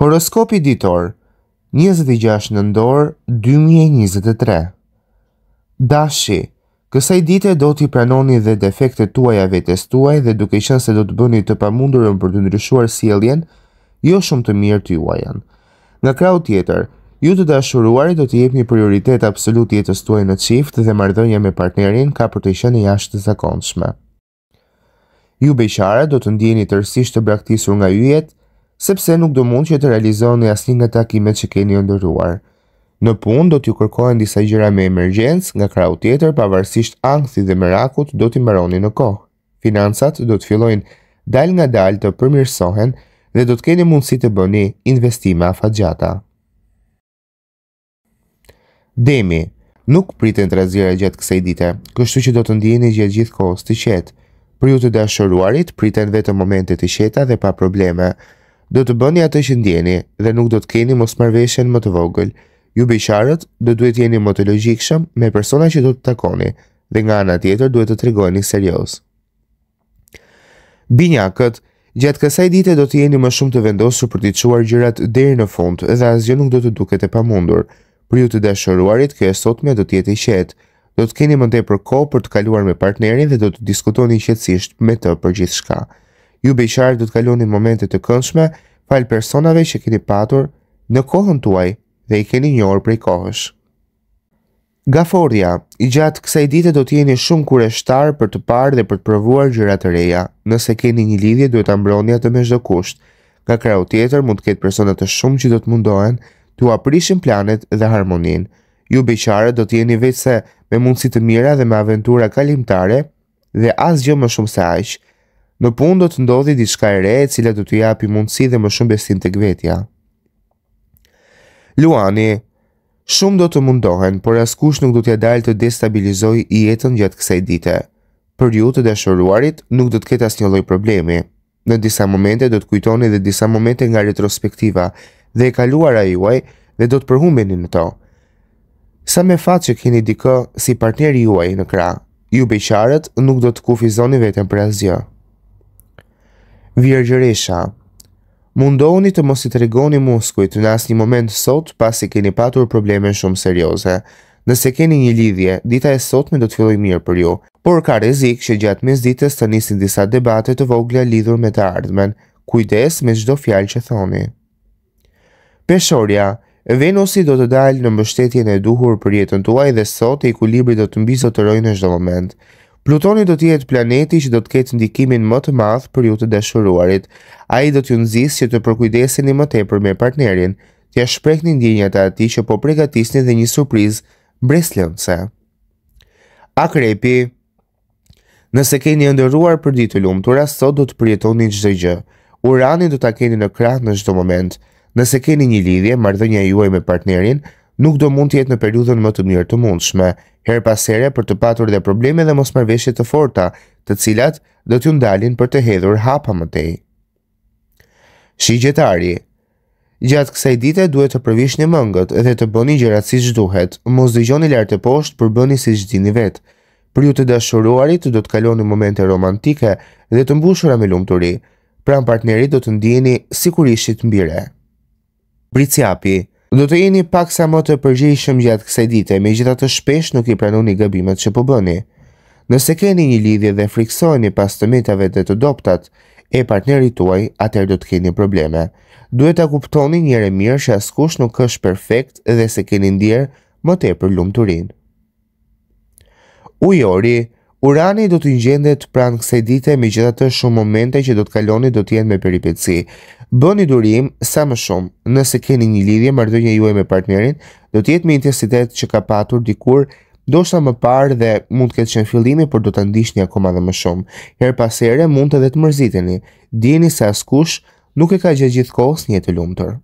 Horoskopi ditor 26 nëndor 2023 Dashi Kësaj dite do t'i pranoni dhe defekte tuaja vetes tuaj dhe duke qënë se do të bëni të pamundurën për të ndryshuar sieljen, jo shumë të mirë t'i juajan. Nga krau tjetër, ju të dashuruari do t'i jep një prioritet absolut jetës tuaj në qift dhe mardhënja me partnerin ka për të ishen e jashtë të zakonshme. Ju beqare do të ndjeni tërsisht të braktisur nga yjet, sepse nuk do mund që të realizoni asnjë nga takimet që keni ndërruar. Në punë do t'ju kërkohen disa gjëra me emergjencë, nga krau tjetër pavarësisht ankthit dhe merakut do t'i mbaroni në kohë. Financat do të fillojnë dal nga dal të përmirësohen dhe do të keni mundësi të bëni investime afatgjata. Demi, nuk priten të razira gjatë kësaj dite, kështu që do të ndjeni gjatë gjithë kohës të qetë. Për ju të dashëruarit, priten vetë momente të qeta dhe pa probleme, do të bëni atë që ndjeni dhe nuk do të keni mos marveshen më të vogël. Ju beqarët do duhet jeni më të logikshëm me persona që do të takoni dhe nga ana tjetër duhet të tregojeni serioz. Binjakët Gjatë kësaj dite do të jeni më shumë të vendosur për të çuar gjërat deri në fund dhe asgjë nuk do të duket e pamundur. Për ju të dashuruarit, kjo e do të jetë i qetë. Do të keni më tepër kohë për të kaluar me partnerin dhe do të diskutoni qetësisht me të për gjithçka ju beqarë du të kaloni momente të këndshme falë personave që keni patur në kohën tuaj dhe i keni njohër prej kohësh. Gaforja, i gjatë kësaj dite do t'jeni shumë kureshtar për të parë dhe për të provuar gjyra të reja, nëse keni një lidhje duhet ambronja të me shdo kusht. Nga krau tjetër mund të ketë personat të shumë që do të mundohen të aprishin planet dhe harmonin. Ju beqarët do t'jeni vetë se me mundësit të mira dhe me aventura kalimtare dhe asgjë më shumë se ashtë, Në pun do të ndodhi diçka e re e cila do të japi mundësi dhe më shumë besim të gvetja. Luani, shumë do të mundohen, por askush nuk do t'ja dalë të destabilizoj i jetën gjatë kësaj dite. Për ju të dashuruarit, nuk do të ketë asnjë lloj problemi. Në disa momente do të kujtoni dhe disa momente nga retrospektiva dhe e kaluara juaj dhe do të përhumbeni në to. Sa me fat që keni dikë si partneri juaj në krah, ju beqarët nuk do të kufizoni veten për asgjë. Virgjëresha, mundoni të mos i tregoni muskujt në asnjë moment sot pasi keni patur probleme shumë serioze. Nëse keni një lidhje, dita e sotme do të filloj mirë për ju, por ka rrezik që gjatë mesditës të nisin disa debate të vogla lidhur me të ardhmen. Kujdes me çdo fjalë që thoni. Peshorja, Venusi do të dalë në mbështetjen e duhur për jetën tuaj dhe sot e ekuilibri do të mbizotërojë në çdo moment. Plutoni do të jetë planeti që do të ketë ndikimin më të madh për ju të dashuruarit. Ai do t'ju nxjisë që të përkujdeseni më tepër me partnerin, të ja shprehni ndjenjat e atij që po përgatisni dhe një surprizë mbresëlënse. Akrepi, nëse keni ëndërruar për ditë të lumtur, sot do të përjetoni çdo gjë. Urani do ta keni në krah në çdo moment. Nëse keni një lidhje, marrëdhënia juaj me partnerin nuk do mund të jetë në periudhën më të mirë të mundshme, her pas here për të patur dhe probleme dhe mos mërveshje të forta, të cilat do t'ju ndalin për të hedhur hapa më tej. Shi gjetari Gjatë kësaj dite duhet të përvish një mëngët dhe të bëni gjërat si duhet. mos dëgjoni lart lartë e poshtë për bëni si gjdini vetë. Për ju të dashuruarit do të kaloni momente romantike dhe të mbushura me lumë të ri, pra partnerit do të ndiheni si kur ishit mbire. Brici Do të jeni pak sa të përgjishëm gjatë kësaj dite, me gjitha të shpesh nuk i pranoni gëbimet që po bëni. Nëse keni një lidhje dhe friksojni pas të mitave dhe të doptat e partnerit tuaj, atër do të keni probleme. Duhet të kuptoni njëre mirë që askush nuk është perfekt dhe se keni ndjerë më tepër lumturinë. lumë të rinë. Ujori Urani do të ngjendet pranë kësaj dite, megjithatë shumë momente që do të kaloni do të jenë me peripeci. Bëni durim sa më shumë. Nëse keni një lidhje marrëdhënie juaj me partnerin, do të jetë me intensitet që ka patur dikur, ndoshta më parë dhe mund të ketë qenë fillimi, por do ta ndiqni akoma dhe më shumë. Her pas here mund edhe të mërziteni. Dini se askush nuk e ka gjatë gjithkohës një të lumtur.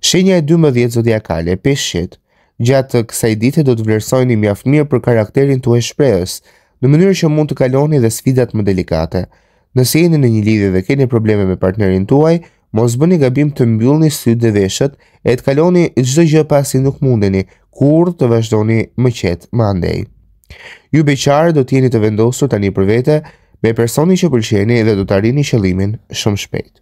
Shenja e 12 zodiakale, peshqit. Gjatë kësaj dite do të vlerësojni mjaft mirë për karakterin tuaj shprehës, në mënyrë që mund të kaloni dhe sfidat më delikate. Nëse jeni në një lidhje dhe keni probleme me partnerin tuaj, mos bëni gabim të mbyllni sytë dhe veshët e të kaloni çdo gjë pasi nuk mundeni, kur të vazhdoni më qetë më andej. Ju beqarë do të jeni të vendosur tani për vete me personin që pëlqeni dhe do të arrini qëllimin shumë shpejt.